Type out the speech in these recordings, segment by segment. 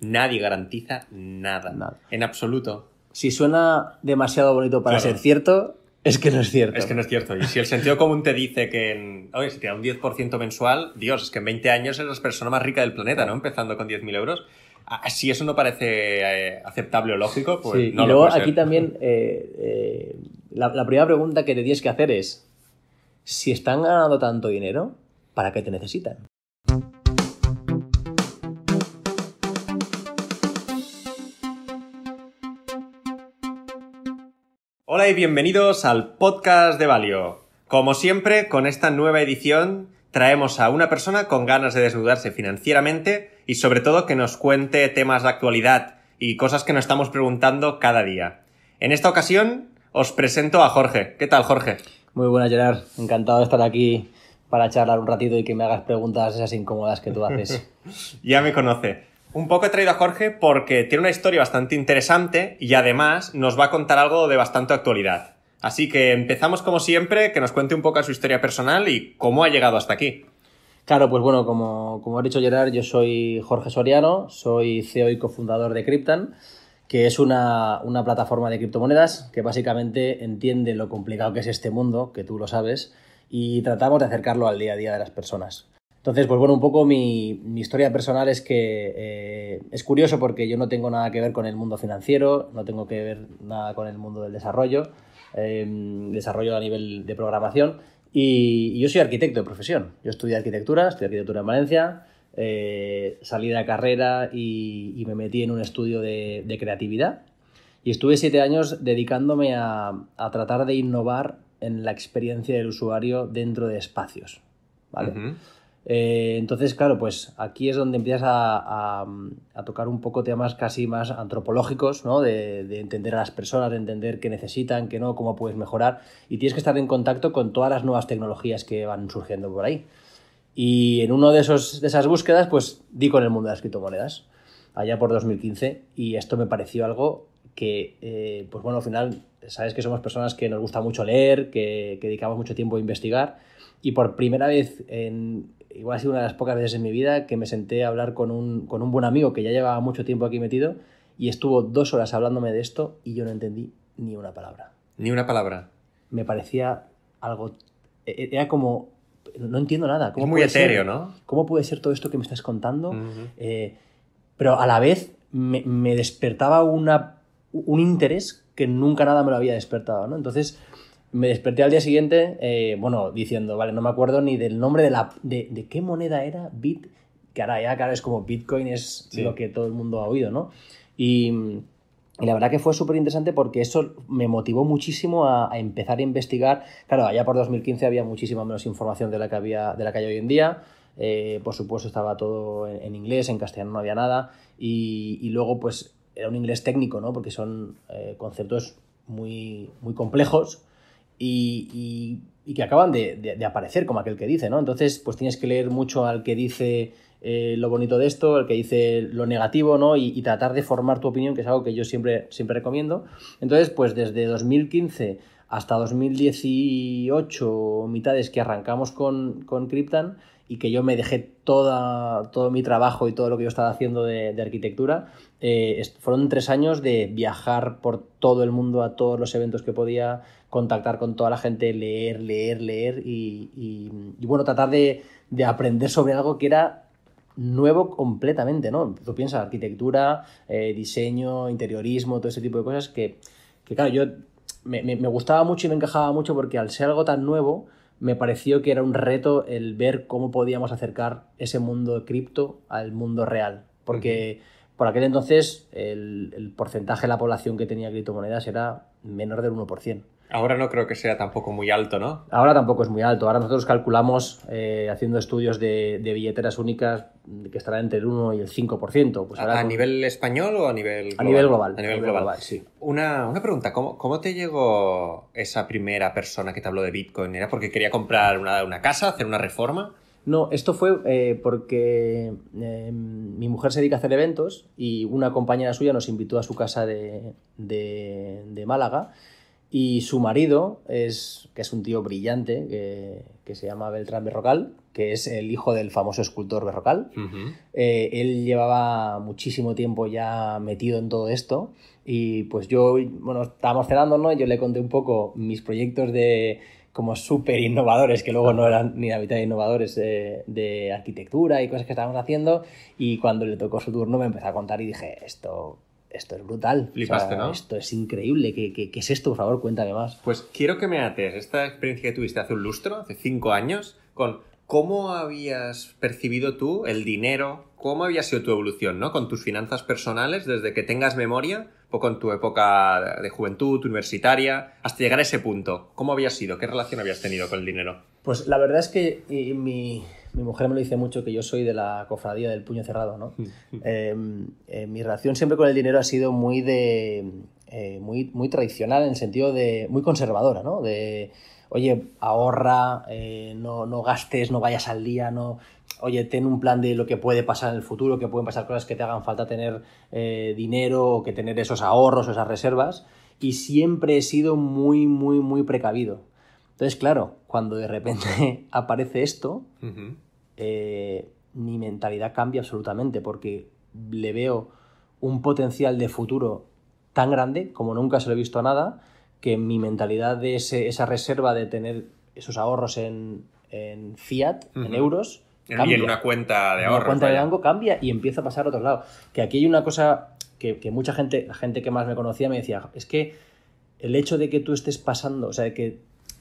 nadie garantiza nada. nada. En absoluto. Si suena demasiado bonito para ser cierto, es que no es cierto. Es que no es cierto. Y si el sentido común te dice que en, oye, si te da un 10% mensual, Dios, es que en 20 años eres la persona más rica del planeta, ¿no? Empezando con 10.000 euros. Si eso no parece eh, aceptable o lógico, pues y luego aquí también eh, eh, la, la, primera pregunta que te tienes que hacer es, si están ganando tanto dinero, ¿para qué te necesitan? Hola y bienvenidos al podcast de Valio. Como siempre, con esta nueva edición traemos a una persona con ganas de desnudarse financieramente y sobre todo que nos cuente temas de actualidad y cosas que nos estamos preguntando cada día. En esta ocasión os presento a Jorge. ¿Qué tal, Jorge? Muy buenas, Gerard. Encantado de estar aquí para charlar un ratito y que me hagas preguntas esas incómodas que tú haces. ya me conoce. Un poco he traído a Jorge porque tiene una historia bastante interesante y además nos va a contar algo de bastante actualidad. Así que empezamos como siempre, que nos cuente un poco su historia personal y cómo ha llegado hasta aquí. Claro, pues bueno, como, ha dicho Gerard, yo soy Jorge Soriano, soy CEO y cofundador de Cryptan, que es una, una plataforma de criptomonedas que básicamente entiende lo complicado que es este mundo, que tú lo sabes, y tratamos de acercarlo al día a día de las personas. Entonces, pues bueno, un poco mi, mi historia personal es que eh, es curioso porque yo no tengo nada que ver con el mundo financiero, no tengo que ver nada con el mundo del desarrollo, em, desarrollo a nivel de programación, y, yo soy arquitecto de profesión. Yo estudié arquitectura, estudié arquitectura en Valencia, eh, salí de la carrera y, me metí en un estudio de, creatividad. Y estuve siete años dedicándome a, a tratar de innovar en la experiencia del usuario dentro de espacios. ¿vale? Eh, entonces, claro, pues aquí es donde empiezas a, a, tocar un poco temas casi más antropológicos, ¿no? De, de, entender a las personas, de entender qué necesitan, qué no, cómo puedes mejorar. Y tienes que estar en contacto con todas las nuevas tecnologías que van surgiendo por ahí. Y en uno de, esos, de esas búsquedas, pues di con el mundo de las criptomonedas, allá por 2015. Y esto me pareció algo que, eh, pues bueno, al final, sabes que somos personas que nos gusta mucho leer, que, que dedicamos mucho tiempo a investigar. Y por primera vez en igual ha sido una de las pocas veces en mi vida que me senté a hablar con un, buen amigo que ya llevaba mucho tiempo aquí metido y estuvo dos horas hablándome de esto y yo no entendí ni una palabra. Ni una palabra. Me parecía algo... E, e, era como... No entiendo nada. como muy etéreo, ¿no? ¿Cómo puede ser todo esto que me estás contando? Eh, pero a la vez me, despertaba una, un interés que nunca nada me lo había despertado, ¿no? Entonces me desperté al día siguiente, eh, bueno, diciendo, vale, no me acuerdo ni del nombre de la... de, de qué moneda era Bit... Que ahora ya, claro, es como Bitcoin es lo que todo el mundo ha oído, ¿no? Y, y la verdad que fue súper interesante porque eso me motivó muchísimo a, empezar a investigar. Claro, allá por 2015 había muchísima menos información de la que, había, de la que hay hoy en día. Eh, por supuesto estaba todo en, inglés, en castellano no había nada. Y, y, luego pues era un inglés técnico, ¿no? Porque son eh, conceptos muy, muy complejos y, que acaban de, aparecer, como aquel que dice, ¿no? Entonces, pues tienes que leer mucho al que dice eh, lo bonito de esto, al que dice lo negativo, ¿no? Y, tratar de formar tu opinión, que es algo que yo siempre, recomiendo. Entonces, pues desde 2015 hasta 2018, mitades que arrancamos con, con y que yo me dejé toda, todo mi trabajo y todo lo que yo estaba haciendo de, arquitectura. Eh, fueron tres años de viajar por todo el mundo a todos los eventos que podía, contactar con toda la gente, leer, leer, leer y, bueno, tratar de, aprender sobre algo que era nuevo completamente, ¿no? Tú piensas arquitectura, eh, diseño, interiorismo, todo ese tipo de cosas que, que claro, yo me, gustaba mucho y me encajaba mucho porque al ser algo tan nuevo, me pareció que era un reto el ver cómo podíamos acercar ese mundo de cripto al mundo real. Porque por aquel entonces el, el, porcentaje de la población que tenía criptomonedas era menor del 1%. Ahora no creo que sea tampoco muy alto, ¿no? Ahora tampoco es muy alto. Ahora nosotros calculamos, eh, haciendo estudios de, billeteras únicas, que estará entre el 1 y el 5%. Pues ¿A, nivel español o a nivel global? A nivel global. global. sí. Una, pregunta, ¿Cómo, te llegó esa primera persona que te habló de Bitcoin? ¿Era porque quería comprar una, casa, hacer una reforma? No, esto fue eh, porque em, mi mujer se dedica a hacer eventos y una compañera suya nos invitó a su casa de, de Málaga y su marido, es, que es un tío brillante, que, que se llama Beltrán Berrocal, que es el hijo del famoso escultor Berrocal. Eh, él llevaba muchísimo tiempo ya metido en todo esto. Y pues yo, bueno, estábamos cenando, ¿no? Yo le conté un poco mis proyectos de como súper innovadores, que luego no eran ni la mitad de innovadores eh, de arquitectura y cosas que estábamos haciendo. Y cuando le tocó su turno me empezó a contar y dije, esto esto es brutal. Flipaste, ¿no? Esto es increíble. ¿Qué, qué, es esto? Por favor, cuéntame más. Pues quiero que me ates esta experiencia que tuviste hace un lustro, hace cinco años, con cómo habías percibido tú el dinero, cómo había sido tu evolución, ¿no? Con tus finanzas personales, desde que tengas memoria, o con tu época de juventud, universitaria, hasta llegar a ese punto. ¿Cómo había sido? ¿Qué relación habías tenido con el dinero? Pues la verdad es que eh, mi, mi mujer me lo dice mucho que yo soy de la cofradía del puño cerrado, ¿no? Mm. Eh, eh, mi relación siempre con el dinero ha sido muy de. Eh, muy, muy tradicional en el sentido de. muy conservadora, ¿no? De. Oye, ahorra, no, no gastes, no vayas al día, no, oye, ten un plan de lo que puede pasar en el futuro, que pueden pasar cosas que te hagan falta tener dinero o que tener esos ahorros o esas reservas. Y siempre he sido muy, muy, muy precavido. Entonces, claro, cuando de repente aparece esto, eh, mi mentalidad cambia absolutamente porque le veo un potencial de futuro tan grande como nunca se lo he visto a nada, que mi mentalidad de esa reserva de tener esos ahorros en, fiat, en euros, cambia. Y en una cuenta de ahorros. cuenta de cambia y empieza a pasar a otro lado. Que aquí hay una cosa que, que, mucha gente, la gente que más me conocía me decía, es que el hecho de que tú estés pasando, o sea, de que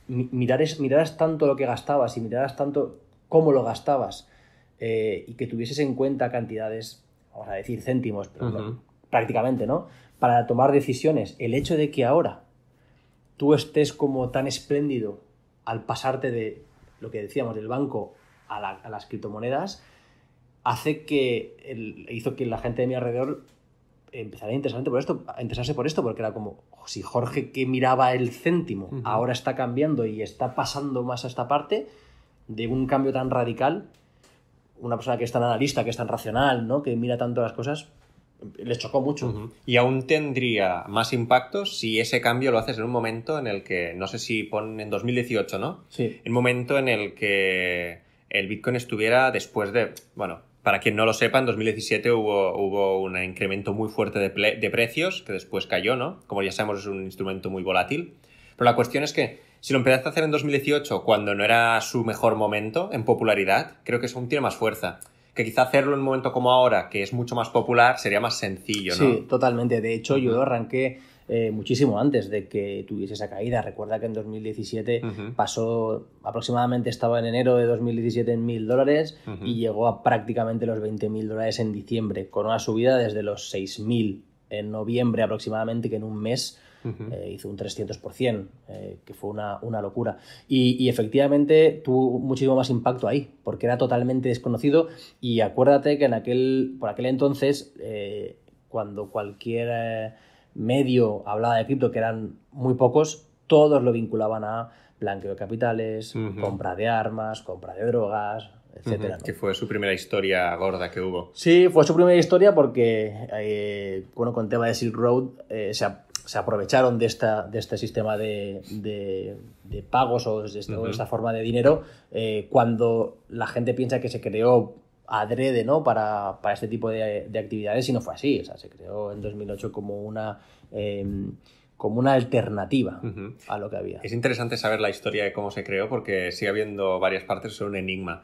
miraras, tanto lo que gastabas y miraras tanto cómo lo gastabas eh, y que tuvieses en cuenta cantidades, vamos a decir céntimos, prácticamente, ¿no? Para tomar decisiones. El hecho de que ahora tú estés como tan espléndido al pasarte de lo que decíamos del banco a, las criptomonedas, hace que hizo que la gente de mi alrededor empezara a por esto, a interesarse por esto porque era como, si Jorge que miraba el céntimo ahora está cambiando y está pasando más a esta parte de un cambio tan radical, una persona que es tan analista, que es tan racional, ¿no? que mira tanto las cosas, le chocó mucho. Y aún tendría más impacto si ese cambio lo haces en un momento en el que, no sé si ponen en 2018, ¿no? Sí. En un momento en el que el Bitcoin estuviera después de, bueno, para quien no lo sepa, en 2017 hubo, hubo un incremento muy fuerte de, precios, que después cayó, ¿no? Como ya sabemos, es un instrumento muy volátil. Pero la cuestión es que si lo empezaste a hacer en 2018, cuando no era su mejor momento en popularidad, creo que eso aún tiene más fuerza. Que quizá hacerlo en un momento como ahora, que es mucho más popular, sería más sencillo, ¿no? Sí, totalmente. De hecho, yo arranqué eh, muchísimo antes de que tuviese esa caída. Recuerda que en 2017 pasó, aproximadamente estaba en enero de 2017 en 1.000 dólares y llegó a prácticamente los 20.000 dólares en diciembre, con una subida desde los 6.000 en noviembre aproximadamente, que en un mes eh, hizo un 300%, eh, que fue una, locura. Y, efectivamente tuvo muchísimo más impacto ahí, porque era totalmente desconocido. Y acuérdate que en aquel, por aquel entonces, cuando cualquier medio hablaba de cripto, que eran muy pocos, todos lo vinculaban a blanqueo de capitales, compra de armas, compra de drogas, etc. Que fue su primera historia gorda que hubo. Sí, fue su primera historia porque, eh, bueno, con tema de Silk Road eh, se, aprovecharon de, esta, de este sistema de, de, pagos o de, esta forma de dinero eh, cuando la gente piensa que se creó adrede ¿no? para, este tipo de, actividades y no fue así. O se creó en 2008 como una, em, como una alternativa a lo que había. Es interesante saber la historia de cómo se creó porque sigue habiendo varias partes, sobre un enigma.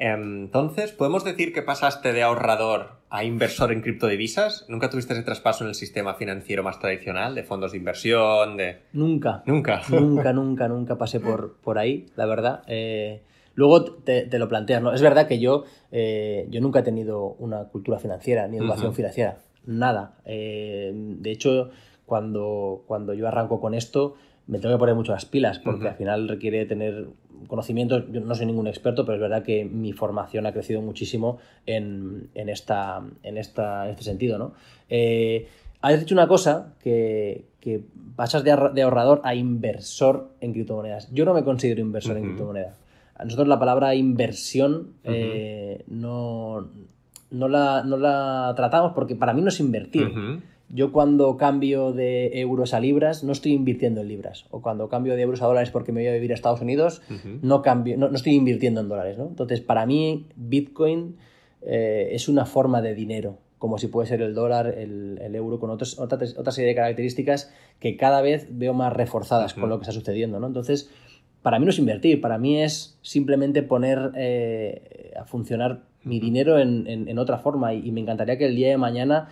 Entonces, ¿podemos decir que pasaste de ahorrador a inversor en criptodivisas? ¿Nunca tuviste ese traspaso en el sistema financiero más tradicional, de fondos de inversión? De... Nunca. Nunca. Nunca, nunca, nunca pasé por, por ahí, la verdad. Eh, luego te, lo planteas, ¿no? Es verdad que yo, eh, yo nunca he tenido una cultura financiera, ni educación financiera, nada. Eh, de hecho, cuando, cuando yo arranco con esto, me tengo que poner mucho las pilas, porque al final requiere tener conocimientos. Yo no soy ningún experto, pero es verdad que mi formación ha crecido muchísimo en, esta, en, esta, este sentido. ¿no? Eh, has dicho una cosa que, pasas de, ahorrador a inversor en criptomonedas. Yo no me considero inversor en criptomonedas. A nosotros la palabra inversión eh, no, la, tratamos porque para mí no es invertir. Yo cuando cambio de euros a libras no estoy invirtiendo en libras. O cuando cambio de euros a dólares porque me voy a vivir a Estados Unidos, no, cambio, no, estoy invirtiendo en dólares. Entonces, para mí, Bitcoin eh, es una forma de dinero, como si puede ser el dólar, el, euro, con otras otra, serie de características que cada vez veo más reforzadas con lo que está sucediendo. Entonces, para mí no es invertir, para mí es simplemente poner eh, a funcionar mi dinero en, otra forma y, me encantaría que el día de mañana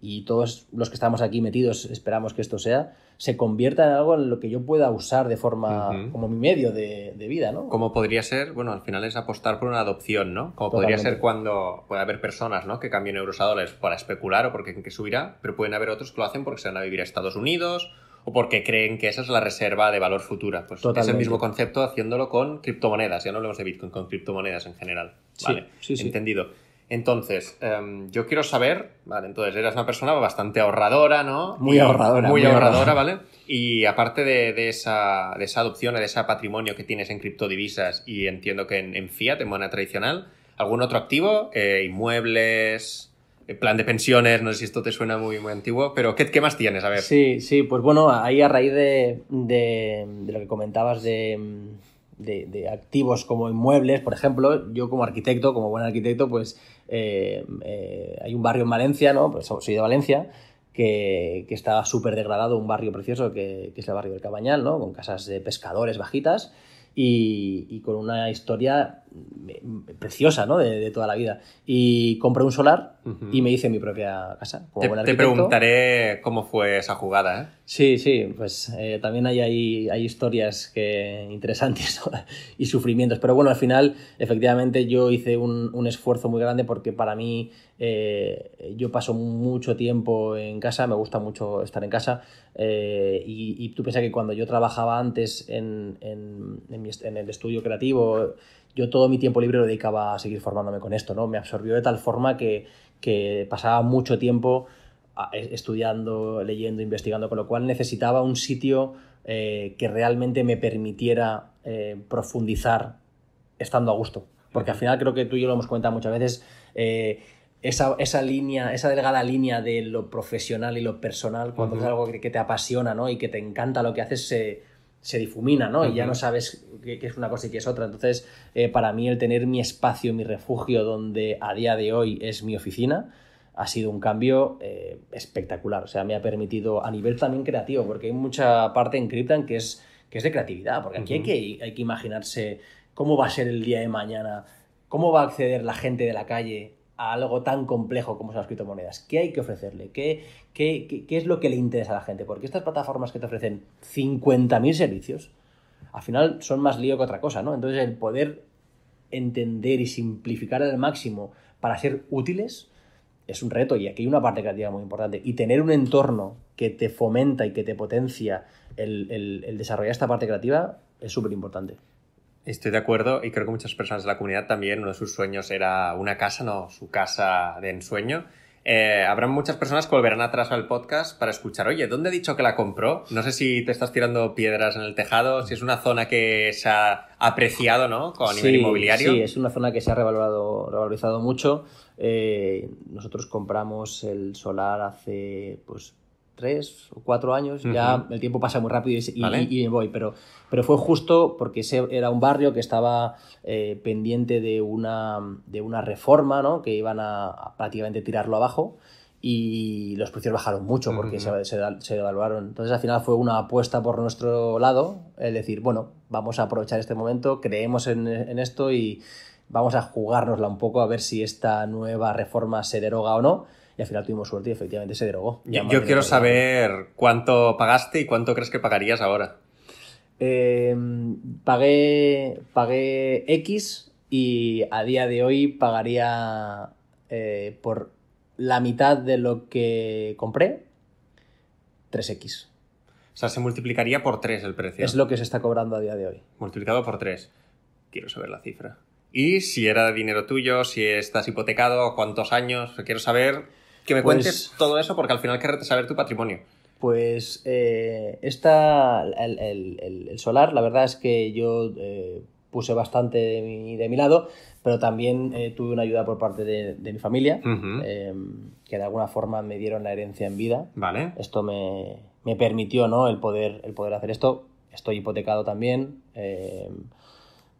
y todos los que estamos aquí metidos esperamos que esto sea, se convierta en algo en lo que yo pueda usar de forma como mi medio de, vida, ¿no? Como podría ser, bueno, al final es apostar por una adopción, ¿no? Como podría ser cuando puede haber personas, ¿no? Que cambien euros a dólares para especular o porque que subirá, pero pueden haber otros que lo hacen porque se van a vivir a Estados Unidos o porque creen que esa es la reserva de valor futura. Pues es el mismo concepto haciéndolo con criptomonedas, ya no hablemos de Bitcoin, con criptomonedas en general. Sí, vale, sí, entendido. Entonces, em, yo quiero saber, vale, entonces eras una persona bastante ahorradora, ¿no? Muy ahorradora. Muy, ahorradora, ¿vale? Y aparte de, esa, de esa adopción, de ese patrimonio que tienes en criptodivisas y entiendo que en, fiat, en moneda tradicional, ¿algún otro activo? Eh, inmuebles, plan de pensiones, no sé si esto te suena muy, muy antiguo, pero ¿qué, qué más tienes? A ver. Sí, sí, pues bueno, ahí a raíz de, lo que comentabas de, activos como inmuebles, por ejemplo, yo como arquitecto, como buen arquitecto, pues eh, eh, hay un barrio en Valencia, ¿no? Pues soy de Valencia, que, que está súper degradado, un barrio precioso que, es el barrio del Cabañal, ¿no? Con casas de pescadores bajitas y con una historia preciosa, ¿no? De, toda la vida. Y compré un solar y me hice mi propia casa. te, preguntaré cómo fue esa jugada, ¿eh? Sí, sí, pues eh, también hay, hay, historias que, interesantes y sufrimientos. Pero bueno, al final, efectivamente, yo hice un, esfuerzo muy grande porque para mí eh, yo paso mucho tiempo en casa, me gusta mucho estar en casa. y, tú piensas que cuando yo trabajaba antes en, en el estudio creativo, yo todo mi tiempo libre lo dedicaba a seguir formándome con esto, ¿no? Me absorbió de tal forma que, pasaba mucho tiempo e, estudiando, leyendo, investigando, con lo cual necesitaba un sitio eh, que realmente me permitiera eh, profundizar estando a gusto. Porque al final creo que tú y yo lo hemos comentado muchas veces, eh, esa, línea, esa delgada línea de lo profesional y lo personal, cuando es algo que, te apasiona ¿no? y que te encanta lo que haces, se difumina, ¿no? Y ya no sabes qué, es una cosa y qué es otra. Entonces, eh, para mí el tener mi espacio, mi refugio, donde a día de hoy es mi oficina, ha sido un cambio eh, espectacular. O sea, me ha permitido a nivel también creativo, porque hay mucha parte en Cryptan que es, que es de creatividad, porque aquí hay, que, hay que imaginarse cómo va a ser el día de mañana, cómo va a acceder la gente de la calle a algo tan complejo como son las criptomonedas? ¿Qué hay que ofrecerle? ¿Qué, es lo que le interesa a la gente? Porque estas plataformas que te ofrecen 50.000 servicios, al final son más lío que otra cosa, ¿no? Entonces el poder entender y simplificar al máximo para ser útiles es un reto y aquí hay una parte creativa muy importante. Y tener un entorno que te fomenta y que te potencia el, el, el desarrollar esta parte creativa es súper importante. Estoy de acuerdo y creo que muchas personas de la comunidad también, uno de sus sueños era una casa, no, su casa de ensueño. Eh, habrá muchas personas que volverán atrás al podcast para escuchar, oye, ¿dónde he dicho que la compró? No sé si te estás tirando piedras en el tejado, si es una zona que se ha apreciado, ¿no? Con inmobiliario. Sí, es una zona que se ha revalorado, revalorizado mucho. Eh, nosotros compramos el solar hace, pues, tres o cuatro años, ya el tiempo pasa muy rápido y, voy, pero, pero fue justo porque ese era un barrio que estaba eh, pendiente de una, de una reforma, ¿no? que iban a, prácticamente tirarlo abajo y los precios bajaron mucho porque se, se, devaluaron. Entonces al final fue una apuesta por nuestro lado, es decir, bueno, vamos a aprovechar este momento, creemos en, en esto y vamos a jugárnosla un poco a ver si esta nueva reforma se deroga o no y al final tuvimos suerte y efectivamente se derogó. yo, quiero saber cuánto pagaste y cuánto crees que pagarías ahora. Em, pagué, pagué X y a día de hoy pagaría eh, por la mitad de lo que compré 3X. O sea, se multiplicaría por 3 el precio. Es lo que se está cobrando a día de hoy. Multiplicado por 3. Quiero saber la cifra. Y si era dinero tuyo, si estás hipotecado, cuántos años, quiero saber que me cuentes pues- todo eso porque al final querrás saber tu patrimonio. Pues está eh, esta, el, solar, la verdad es que yo eh, puse bastante de mi, lado, pero también eh, tuve una ayuda por parte de, mi familia, em, que de alguna forma me dieron la herencia en vida. Vale. Esto me, permitió ¿no? el, poder, el poder hacer esto. Estoy hipotecado también. Em,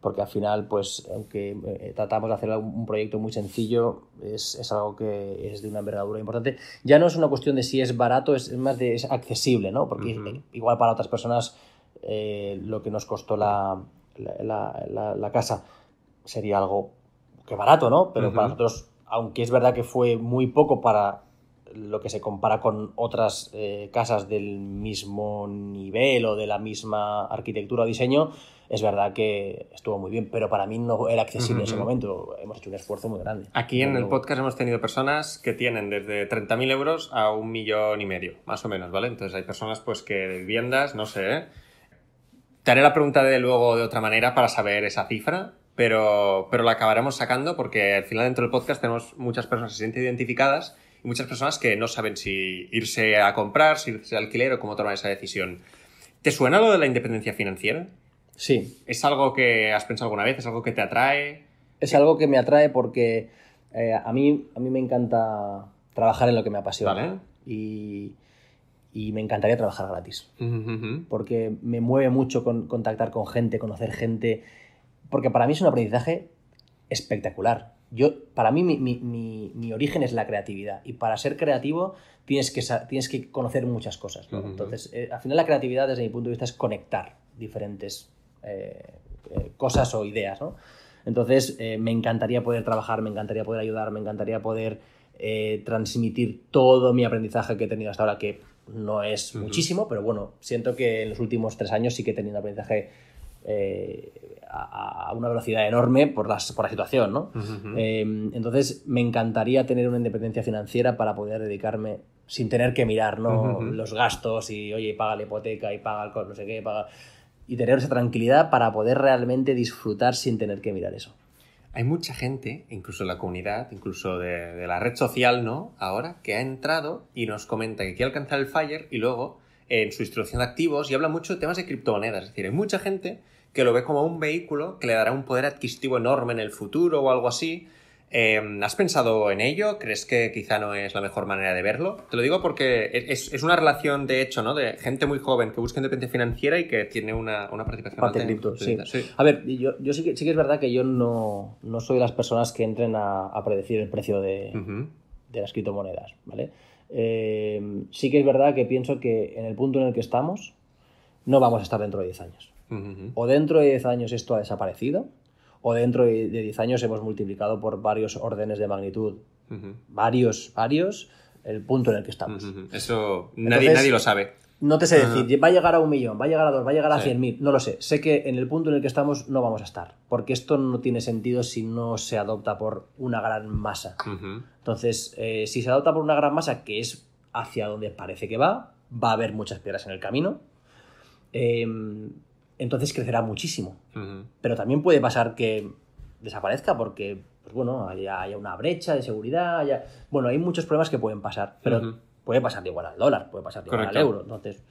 porque al final, pues, aunque eh, tratamos de hacer un proyecto muy sencillo, es, algo que es de una envergadura importante. Ya no es una cuestión de si es barato, es, más de es accesible, ¿no? Porque eh, igual para otras personas eh, lo que nos costó la, la, casa sería algo que barato, ¿no? Pero para nosotros, aunque es verdad que fue muy poco para lo que se compara con otras casas del mismo nivel o de la misma arquitectura o diseño, es verdad que estuvo muy bien, pero para mí no era accesible en ese momento. Hemos hecho un esfuerzo muy grande. Aquí en el podcast hemos tenido personas que tienen desde 30.000 euros a un millón y medio, más o menos, ¿vale? Entonces hay personas pues que viviendas, no sé, ¿eh? Te haré la pregunta de luego de otra manera para saber esa cifra, pero, pero la acabaremos sacando porque al final dentro del podcast tenemos muchas personas que se sienten identificadas y muchas personas que no saben si irse a comprar, si irse a alquiler o cómo tomar esa decisión. ¿Te suena lo de la independencia financiera? Sí. ¿Es algo que has pensado alguna vez? ¿Es algo que te atrae? Es algo que me atrae porque eh, a, mí, a mí me encanta trabajar en lo que me apasiona. Y, me encantaría trabajar gratis. Porque me mueve mucho con, contactar con gente, conocer gente. Porque para mí es un aprendizaje espectacular. Yo, para mí mi, origen es la creatividad y para ser creativo tienes que, tienes que conocer muchas cosas. Entonces, eh, al final la creatividad desde mi punto de vista es conectar diferentes eh, cosas o ideas, ¿no? Entonces, eh, me encantaría poder trabajar, me encantaría poder ayudar, me encantaría poder eh, transmitir todo mi aprendizaje que he tenido hasta ahora, que no es muchísimo, pero bueno, siento que en los últimos tres años sí que he tenido aprendizaje a, una velocidad enorme por, las, la situación, ¿no? Em, entonces, me encantaría tener una independencia financiera para poder dedicarme sin tener que mirar, Los gastos y, oye, paga la hipoteca y paga el no sé qué, paga y tener esa tranquilidad para poder realmente disfrutar sin tener que mirar eso. Hay mucha gente, incluso en la comunidad, incluso de, la red social, ¿no? Ahora, que ha entrado y nos comenta que quiere alcanzar el Fire y luego en su instrucción de activos y habla mucho de temas de criptomonedas. Es decir, hay mucha gente que lo ve como un vehículo que le dará un poder adquisitivo enorme en el futuro o algo así, Em, ¿Has pensado en ello? ¿Crees que quizá no es la mejor manera de verlo? Te lo digo porque e-, es, una relación, de hecho, ¿no? De gente muy joven que busca independencia financiera y que tiene una, participación cripto, A ver, yo, sí, que, es verdad que yo no, soy de las personas que entren a, predecir el precio de, las criptomonedas, ¿vale? Em, sí que es verdad que pienso que en el punto en el que estamos no vamos a estar dentro de 10 años. O dentro de 10 años esto ha desaparecido, o dentro de 10 años hemos multiplicado por varios órdenes de magnitud. Varios, varios, el punto en el que estamos. Eso nadie, nadie lo sabe. No te sé decir, va a llegar a un millón, va a llegar a dos, va a llegar a cien mil, no lo sé. Sé que en el punto en el que estamos no vamos a estar, porque esto no tiene sentido si no se adopta por una gran masa. Entonces, eh, si se adopta por una gran masa, que es hacia donde parece que va, va a haber muchas piedras en el camino. Em, entonces crecerá muchísimo. Pero también puede pasar que desaparezca porque, pues bueno, haya, una brecha de seguridad, haya... bueno, hay muchos problemas que pueden pasar, pero puede pasar de igual al dólar, puede pasar de igual al euro. Entonces,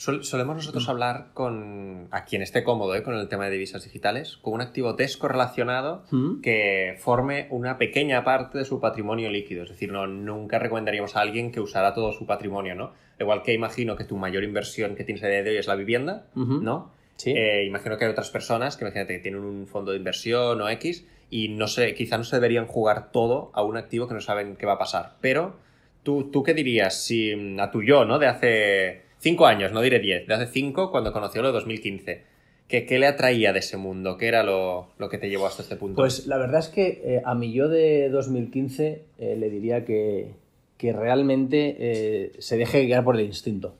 solemos nosotros mm. hablar con a quien esté cómodo ¿eh? con el tema de divisas digitales, con un activo descorrelacionado mm. que forme una pequeña parte de su patrimonio líquido. Es decir, no, nunca recomendaríamos a alguien que usara todo su patrimonio, ¿no? Igual que imagino que tu mayor inversión que tienes a día de hoy es la vivienda, ¿no? Sí. Eh, imagino que hay otras personas que imagínate que tienen un fondo de inversión o X y no sé, quizá no se deberían jugar todo a un activo que no saben qué va a pasar. Pero, ¿tú, tú qué dirías si mm, a tu yo, ¿no? De hace cinco años, no diré diez, de hace cinco cuando conoció lo 2015. ¿Qué, ¿Qué, le atraía de ese mundo? ¿Qué era lo, que te llevó hasta este punto? Pues la verdad es que eh, a mí yo de 2015 eh, le diría que, que realmente eh, se deje guiar por el instinto.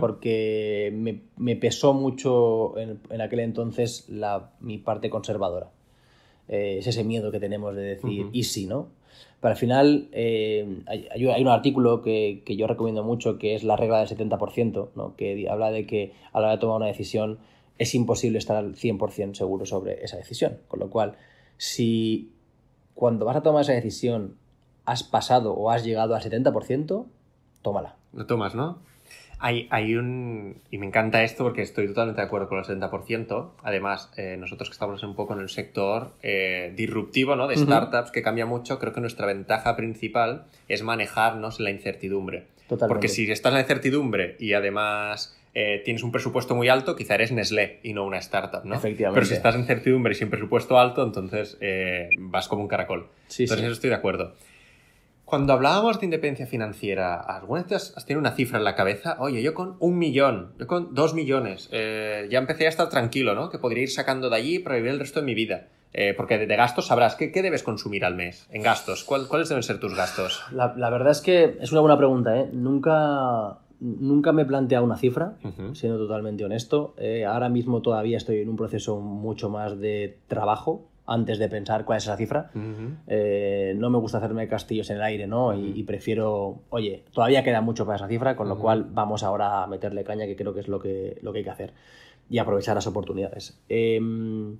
Porque me, pesó mucho en, aquel entonces la, mi parte conservadora. es ese miedo que tenemos de decir, ¿y si no? Pero al final eh, hay, un artículo que, yo recomiendo mucho que es la regla del 70%, ¿no? que habla de que a la hora de tomar una decisión es imposible estar al 100% seguro sobre esa decisión. Con lo cual, si cuando vas a tomar esa decisión has pasado o has llegado al 70%, tómala. Lo tomas, ¿no? Hay, un. Y me encanta esto porque estoy totalmente de acuerdo con el 70%. Además, eh, nosotros que estamos un poco en el sector eh, disruptivo, ¿no? De startups que cambia mucho, creo que nuestra ventaja principal es manejarnos la incertidumbre. Totalmente. Porque si estás en la incertidumbre y además. Eh, tienes un presupuesto muy alto, quizá eres Nestlé y no una startup, ¿no? Efectivamente. Pero si estás en incertidumbre y sin presupuesto alto, entonces vas como un caracol. Sí, entonces, eso estoy de acuerdo. Cuando hablábamos de independencia financiera, ¿alguna vez has, tenido una cifra en la cabeza? Oye, yo con un millón, yo con dos millones, eh, ya empecé a estar tranquilo, ¿no? Que podría ir sacando de allí para vivir el resto de mi vida. Eh, porque de, gastos sabrás, ¿qué, debes consumir al mes en gastos? ¿Cuáles deben ser tus gastos? La, verdad es que es una buena pregunta, ¿eh? Nunca, nunca me he planteado una cifra, siendo totalmente honesto. Eh, ahora mismo todavía estoy en un proceso mucho más de trabajo antes de pensar cuál es esa cifra. Eh, no me gusta hacerme castillos en el aire, ¿no? y, prefiero, oye, todavía queda mucho para esa cifra, con lo cual vamos ahora a meterle caña, que creo que es lo que, lo que hay que hacer, y aprovechar las oportunidades. Em,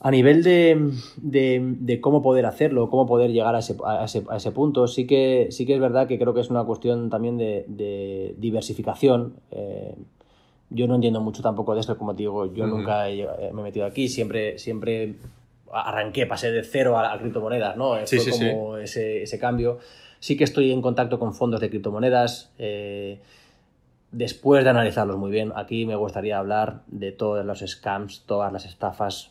a nivel de, de, cómo poder hacerlo, cómo poder llegar a ese, a ese, punto, sí que, sí que es verdad que creo que es una cuestión también de, diversificación. Eh, yo no entiendo mucho tampoco de esto, como te digo, yo nunca eh, me he metido aquí, siempre, siempre arranqué, pasé de cero a, criptomonedas, ¿no? Eh, sí, Fue como Ese, ese, cambio. Sí que estoy en contacto con fondos de criptomonedas. Eh, después de analizarlos muy bien, aquí me gustaría hablar de todos los scams, todas las estafas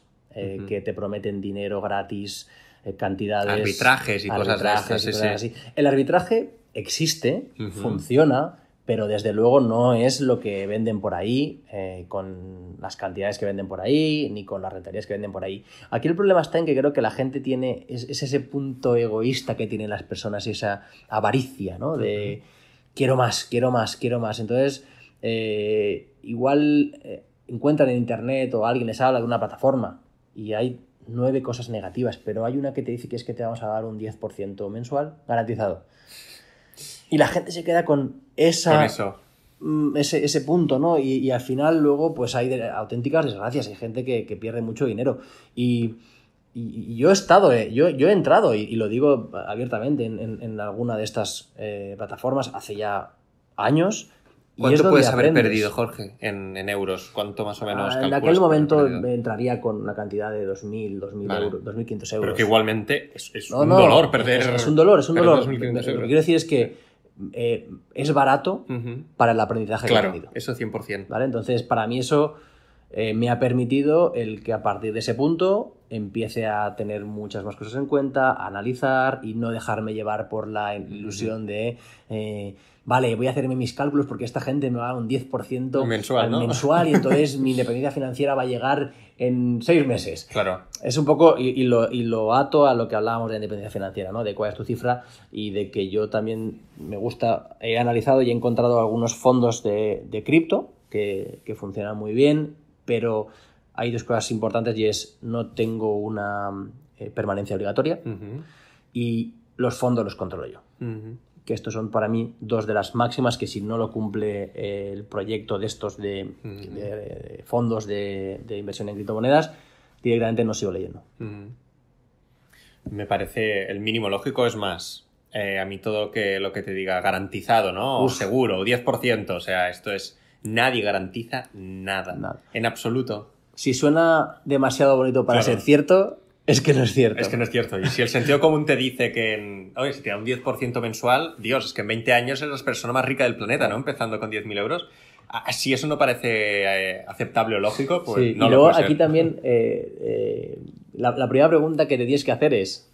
que te prometen dinero gratis, cantidades. Arbitrajes y arbitrajes cosas, arbitrajes, El arbitraje existe, funciona pero desde luego no es lo que venden por ahí, eh, con las cantidades que venden por ahí, ni con las rentarías que venden por ahí. Aquí el problema está en que creo que la gente tiene, es, ese punto egoísta que tienen las personas, y esa avaricia, ¿no? De quiero más, quiero más, quiero más. Entonces, eh, igual eh, encuentran en internet o alguien les habla de una plataforma y hay nueve cosas negativas, pero hay una que te dice que es que te vamos a dar un 10% mensual garantizado. Y la gente se queda con esa... Mm, ese, ese, punto, ¿no? Y, y, al final luego pues hay auténticas desgracias, hay gente que, que pierde mucho dinero. Y, y, yo he estado, eh, yo, yo, he entrado, y, lo digo abiertamente, en, en, alguna de estas eh, plataformas hace ya años. ¿Cuánto puedes haber perdido, Jorge, en, en, euros? ¿Cuánto más o menos? Ah, en aquel momento entraría con una cantidad de 2.000, 2.000 euros, 2.500 euros. Pero que igualmente es, es un dolor perder. es, un dolor, es un dolor. Lo que quiero decir es que eh, es barato para el aprendizaje claro, que he Eso 100%. ¿Vale? Entonces, para mí eso eh, me ha permitido el que a partir de ese punto empiece a tener muchas más cosas en cuenta, analizar y no dejarme llevar por la ilusión de, eh, vale, voy a hacerme mis cálculos porque esta gente me va a un 10% mensual, mensual y entonces mi independencia financiera va a llegar en seis meses. Claro. Es un poco, y, lo, ato a lo que hablábamos de independencia financiera, ¿no? De cuál es tu cifra y de que yo también me gusta, he analizado y he encontrado algunos fondos de, cripto que, que funcionan muy bien pero hay dos cosas importantes y es no tengo una eh, permanencia obligatoria y los fondos los controlo yo. Que estos son para mí dos de las máximas que si no lo cumple eh, el proyecto de estos de, fondos de, inversión en criptomonedas, directamente no sigo leyendo. Me parece el mínimo lógico, es más. Eh, a mí todo lo que te diga garantizado, ¿no? O seguro, o 10%, o sea, esto es nadie garantiza nada. nada. En absoluto. Si suena demasiado bonito para ser cierto, es que no es cierto. Es que no es cierto. Y si el sentido común te dice que en, oye, si te da un 10% mensual, Dios, es que en 20 años eres la persona más rica del planeta, ¿no? Empezando con 10.000 euros. Ah, ah, si eso no parece eh, aceptable o lógico, pues no y luego, aquí también, eh, eh, la, primera pregunta que te tienes que hacer es,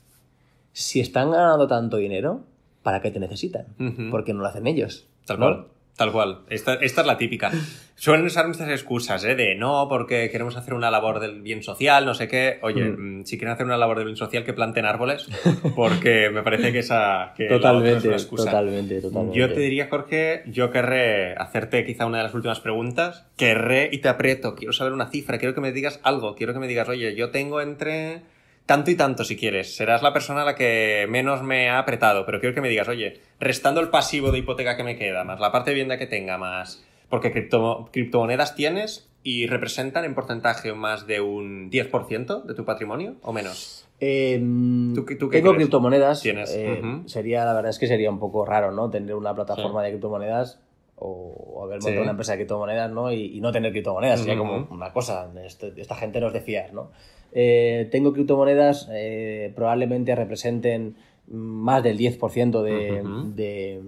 si están ganando tanto dinero, ¿para qué te necesitan? Porque no lo hacen ellos. Tal ¿no? cual. Tal cual. Esta, esta, es la típica. Suelen usar nuestras excusas, ¿eh? De no, porque queremos hacer una labor del bien social, no sé qué. Oye, mm. Mm, si quieren hacer una labor del bien social, que planten árboles, porque me parece que esa. totalmente, totalmente, totalmente. Yo te diría, Jorge, yo querré hacerte quizá una de las últimas preguntas. Querré y te aprieto. Quiero saber una cifra, quiero que me digas algo, quiero que me digas, oye, yo tengo entre tanto y tanto si quieres. Serás la persona la que menos me ha apretado, pero quiero que me digas, oye, restando el pasivo de hipoteca que me queda, más la parte de vivienda que tenga, más... Porque cripto, criptomonedas tienes y representan en porcentaje más de un 10% de tu patrimonio o menos. Em, ¿Tú, tú qué tengo criptomonedas. Eh, sería, la verdad es que sería un poco raro, ¿no? Tener una plataforma de criptomonedas o, haber montado una empresa de criptomonedas, ¿no? Y, no tener criptomonedas. Sería como una cosa. Este, esta gente nos decía, ¿no? Eh, tengo criptomonedas, eh, probablemente representen más del 10% de,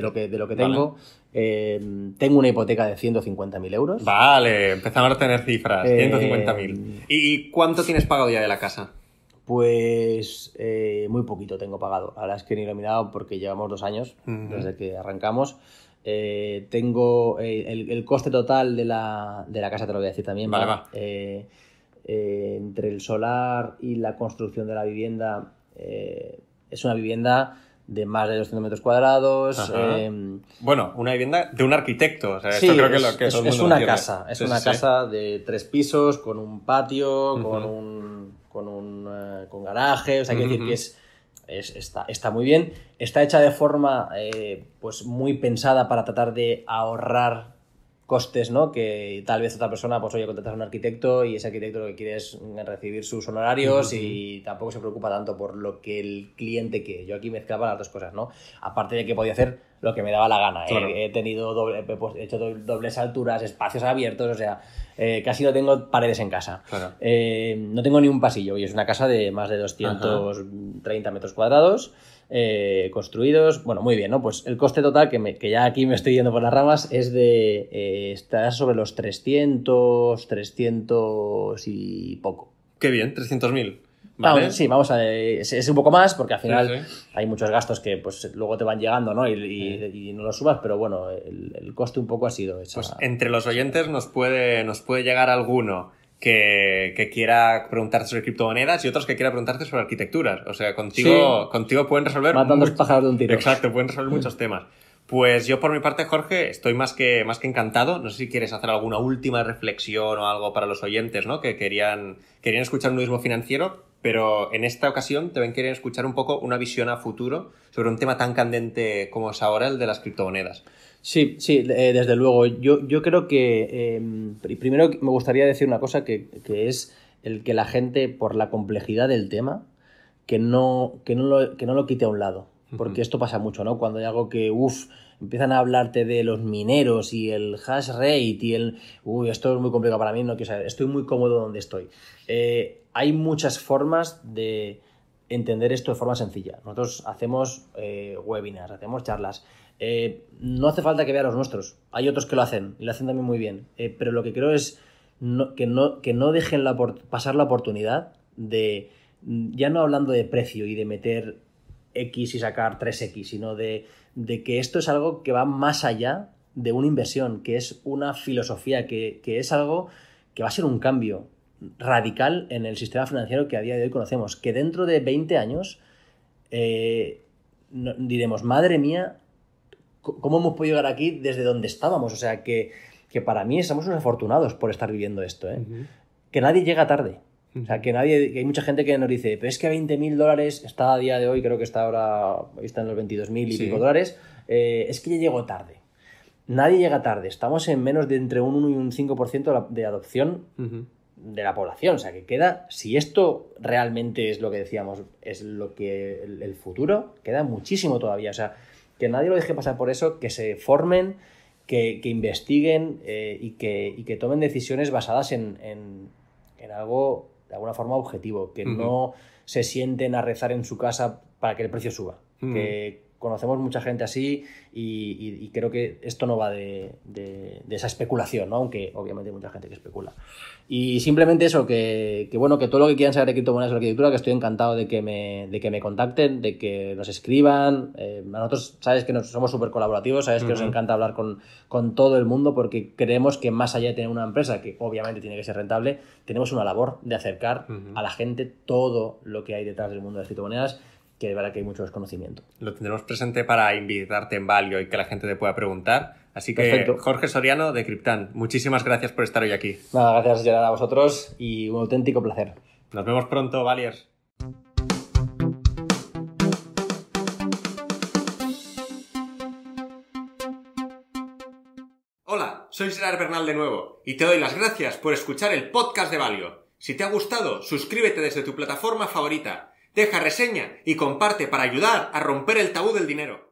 lo que, de lo que tengo. Eh, tengo una hipoteca de 150.000 euros. Vale, empezamos a tener cifras, 150.000. ¿Y cuánto tienes pagado ya de la casa? Pues muy poquito tengo pagado. Ahora es que ni lo he mirado porque llevamos dos años desde que arrancamos. tengo el, coste total de la, de la, casa, te lo voy a decir también. Vale, va. Eh, entre el solar y la construcción de la vivienda, eh, es una vivienda de más de 200 metros cuadrados. Em, bueno, una vivienda de un arquitecto. es, una casa. Es una casa de tres pisos, con un patio, con un, con un eh, con garaje. O sea, hay decir que es, está, está, muy bien. Está hecha de forma pues muy pensada para tratar de ahorrar costes, ¿no? Que tal vez otra persona, pues oye, contratas a un arquitecto y ese arquitecto lo que quiere es recibir sus honorarios y tampoco se preocupa tanto por lo que el cliente quiere. Yo aquí mezclaba las dos cosas, ¿no? Aparte de que podía hacer lo que me daba la gana. ¿eh? He, tenido pues, he hecho dobles alturas, espacios abiertos, o sea, eh, casi no tengo paredes en casa. Eh, no tengo ni un pasillo y es una casa de más de 230 metros cuadrados. Eh, construidos, bueno, muy bien, ¿no? Pues el coste total, que, que ya aquí me estoy yendo por las ramas, es de, estar sobre los 300, 300 y poco. Qué bien, 300.000 sí, vamos a. Es, un poco más, porque al final hay muchos gastos que pues luego te van llegando, ¿no? Y, no los subas, pero bueno, el, coste un poco ha sido esa... Pues, entre los oyentes nos puede, nos puede llegar alguno. Que, quiera preguntarte sobre criptomonedas y otros que quiera preguntarte sobre arquitecturas. O sea, contigo, contigo pueden resolver. Matando muchos, pájaros de un tiro. Exacto, pueden resolver muchos temas. Pues yo, por mi parte, Jorge, estoy más que, más que encantado. No sé si quieres hacer alguna última reflexión o algo para los oyentes, ¿no? Que querían, querían escuchar un mismo financiero, pero en esta ocasión te también querer escuchar un poco una visión a futuro sobre un tema tan candente como es ahora el de las criptomonedas. Sí, sí, eh, desde luego. Yo, yo creo que em, primero me gustaría decir una cosa que, es el que la gente, por la complejidad del tema, que no, que no, lo, quite a un lado. Porque esto pasa mucho, ¿no? Cuando hay algo que, uff, empiezan a hablarte de los mineros y el hash rate y el... Uy, esto es muy complicado para mí, no quiero saber, estoy muy cómodo donde estoy. Eh, hay muchas formas de entender esto de forma sencilla. Nosotros hacemos eh, webinars, hacemos charlas. Eh, no hace falta que vea los nuestros. Hay otros que lo hacen y lo hacen también muy bien. pero lo que creo es que, no, que no dejen pasar la oportunidad de, ya no hablando de precio y de meter X y sacar 3X, sino de de que esto es algo que va más allá de una inversión, que es una filosofía, que, es algo que va a ser un cambio radical en el sistema financiero que a día de hoy conocemos, que dentro de 20 años eh, diremos, madre mía, ¿cómo hemos podido llegar aquí desde donde estábamos? O sea, que, para mí estamos unos afortunados por estar viviendo esto, ¿eh? que nadie llega tarde. O sea, que nadie, que hay mucha gente que nos dice, pero es que 20.000 dólares está a día de hoy, creo que está ahora, está en los 22.000 y pico dólares, eh, es que ya llegó tarde. Nadie llega tarde, estamos en menos de entre un 1 y un 5% de adopción de la población, o sea, que queda, si esto realmente es lo que decíamos, es lo que el, futuro, queda muchísimo todavía, o sea, que nadie lo deje pasar por eso, que se formen, que, investiguen eh, y, que, tomen decisiones basadas en, en, en algo de alguna forma objetivo, que no se sienten a rezar en su casa para que el precio suba. Que conocemos mucha gente así y, creo que esto no va de, esa especulación, ¿no? aunque obviamente hay mucha gente que especula. Y simplemente eso, que, bueno, que todo lo que quieran saber de criptomonedas o arquitectura, que estoy encantado de que me, de que me contacten, de que nos escriban. Eh, a nosotros sabes que nos, somos súper colaborativos, sabes que nos encanta hablar con, todo el mundo porque creemos que más allá de tener una empresa, que obviamente tiene que ser rentable, tenemos una labor de acercar a la gente todo lo que hay detrás del mundo de las criptomonedas que es verdad que hay mucho desconocimiento. Lo tendremos presente para invitarte en Valio y que la gente te pueda preguntar. Así que, Jorge Soriano de criptán muchísimas gracias por estar hoy aquí. Nada, gracias Gerard a vosotros y un auténtico placer. Nos vemos pronto, Valiers. Hola, soy Gerard Bernal de nuevo y te doy las gracias por escuchar el podcast de Valio. Si te ha gustado, suscríbete desde tu plataforma favorita Deja reseña y comparte para ayudar a romper el tabú del dinero.